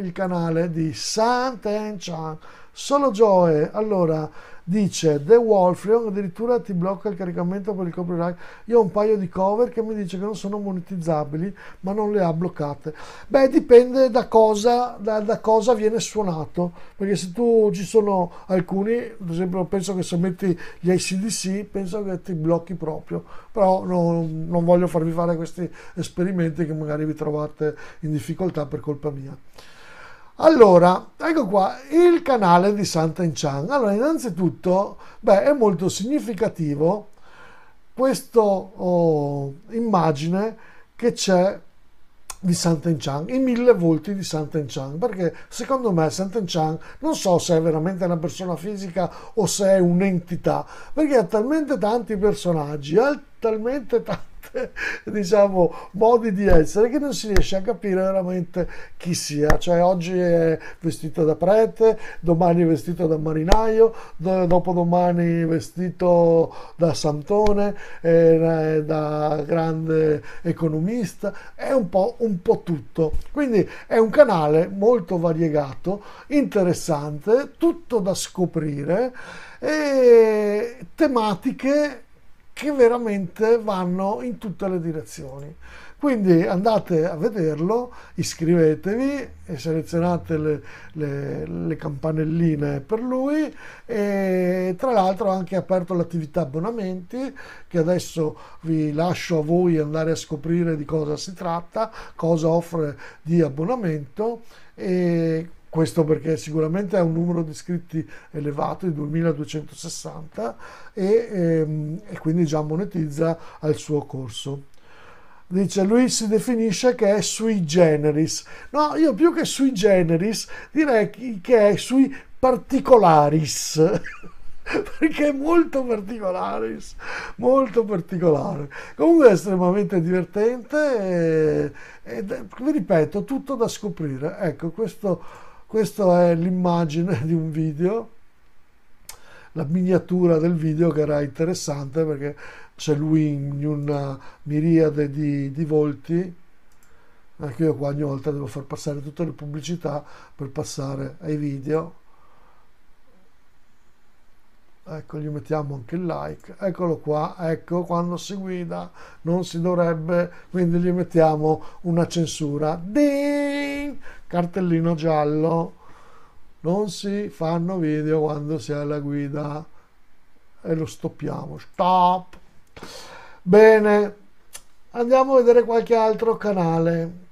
il canale di Santen Chan. Solo Joe, allora dice The Wolfrion addirittura ti blocca il caricamento per il copyright. Io ho un paio di cover che mi dice che non sono monetizzabili, ma non le ha bloccate. Beh, dipende da cosa, da, da cosa viene suonato. Perché se tu ci sono alcuni, ad esempio, penso che se metti gli ICDC, penso che ti blocchi proprio. Però non, non voglio farvi fare questi esperimenti che magari vi trovate in difficoltà per colpa mia. Allora, ecco qua il canale di Sant'Enchan. Allora, innanzitutto, beh, è molto significativo questa oh, immagine che c'è di Sant'Enchan, i mille volti di Sant'Enchan, perché secondo me Sant'Enchan non so se è veramente una persona fisica o se è un'entità, perché ha talmente tanti personaggi, ha talmente tanti diciamo, modi di essere che non si riesce a capire veramente chi sia. Cioè oggi è vestito da prete, domani è vestito da marinaio, do, dopodomani è vestito da santone, eh, da grande economista, è un po', un po' tutto. Quindi è un canale molto variegato, interessante, tutto da scoprire e tematiche che veramente vanno in tutte le direzioni. Quindi andate a vederlo, iscrivetevi e selezionate le, le, le campanelline per lui e tra l'altro ho anche aperto l'attività abbonamenti che adesso vi lascio a voi andare a scoprire di cosa si tratta, cosa offre di abbonamento e questo perché sicuramente ha un numero di iscritti elevato di 2260 e, ehm, e quindi già monetizza al suo corso dice lui si definisce che è sui generis no io più che sui generis direi che è sui particolaris perché è molto particolare, molto particolare. Comunque è estremamente divertente e, e, vi ripeto, tutto da scoprire. Ecco, questo questa è l'immagine di un video, la miniatura del video che era interessante perché c'è lui in una miriade di, di volti. Anche io qua ogni volta devo far passare tutte le pubblicità per passare ai video. Ecco, gli mettiamo anche il like. Eccolo qua, ecco, quando si guida non si dovrebbe, quindi gli mettiamo una censura. Ding! cartellino giallo, non si fanno video quando si è alla guida e lo stoppiamo. Stop! Bene, andiamo a vedere qualche altro canale.